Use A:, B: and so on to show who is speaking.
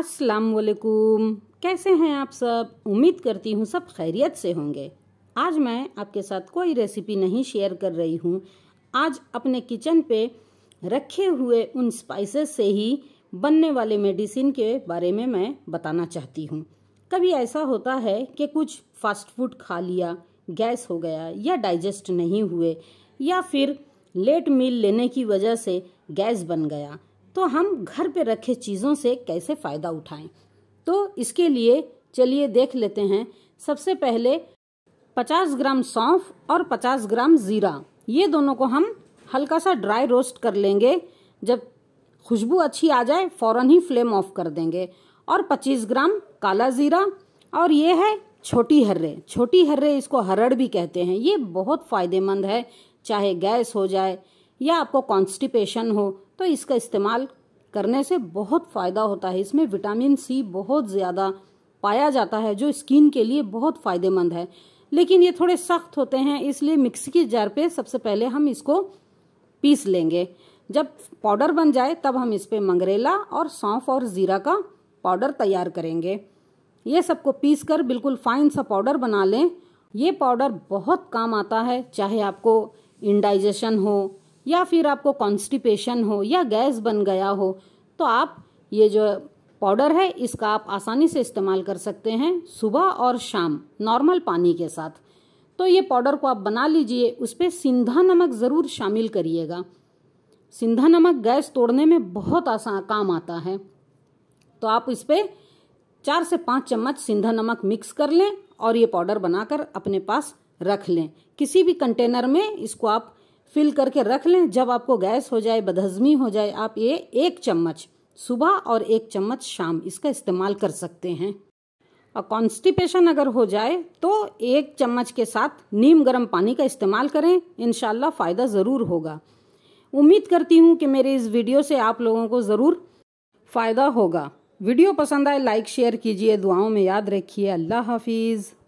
A: वालेकुम कैसे हैं आप सब उम्मीद करती हूँ सब खैरियत से होंगे आज मैं आपके साथ कोई रेसिपी नहीं शेयर कर रही हूँ आज अपने किचन पे रखे हुए उन स्पाइसेस से ही बनने वाले मेडिसिन के बारे में मैं बताना चाहती हूँ कभी ऐसा होता है कि कुछ फास्ट फूड खा लिया गैस हो गया या डाइजेस्ट नहीं हुए या फिर लेट मील लेने की वजह से गैस बन गया तो हम घर पे रखे चीज़ों से कैसे फ़ायदा उठाएं तो इसके लिए चलिए देख लेते हैं सबसे पहले 50 ग्राम सौंफ और 50 ग्राम ज़ीरा ये दोनों को हम हल्का सा ड्राई रोस्ट कर लेंगे जब खुशबू अच्छी आ जाए फ़ौरन ही फ्लेम ऑफ कर देंगे और 25 ग्राम काला ज़ीरा और ये है छोटी हर्रे छोटी हर्रे इसको हरड़ भी कहते हैं ये बहुत फ़ायदेमंद है चाहे गैस हो जाए या आपको कॉन्स्टिपेशन हो तो इसका इस्तेमाल करने से बहुत फ़ायदा होता है इसमें विटामिन सी बहुत ज़्यादा पाया जाता है जो स्किन के लिए बहुत फ़ायदेमंद है लेकिन ये थोड़े सख्त होते हैं इसलिए मिक्सी के जार पे सबसे पहले हम इसको पीस लेंगे जब पाउडर बन जाए तब हम इस पर मंगरेला और सौंफ और ज़ीरा का पाउडर तैयार करेंगे ये सबको पीस कर बिल्कुल फाइन सा पाउडर बना लें ये पाउडर बहुत काम आता है चाहे आपको इंडाइजेशन हो या फिर आपको कॉन्स्टिपेशन हो या गैस बन गया हो तो आप ये जो पाउडर है इसका आप आसानी से इस्तेमाल कर सकते हैं सुबह और शाम नॉर्मल पानी के साथ तो ये पाउडर को आप बना लीजिए उस पर सिंधा नमक ज़रूर शामिल करिएगा सिंधा नमक गैस तोड़ने में बहुत आसान काम आता है तो आप इस पर चार से पाँच चम्मच सिंधा नमक मिक्स कर लें और ये पाउडर बनाकर अपने पास रख लें किसी भी कंटेनर में इसको आप फिल करके रख लें जब आपको गैस हो जाए बदहजमी हो जाए आप ये एक चम्मच सुबह और एक चम्मच शाम इसका इस्तेमाल कर सकते हैं और कॉन्स्टिपेशन अगर हो जाए तो एक चम्मच के साथ नीम गर्म पानी का इस्तेमाल करें इन फ़ायदा ज़रूर होगा उम्मीद करती हूँ कि मेरे इस वीडियो से आप लोगों को ज़रूर फ़ायदा होगा वीडियो पसंद आए लाइक शेयर कीजिए दुआओं में याद रखिए अल्लाह हाफिज़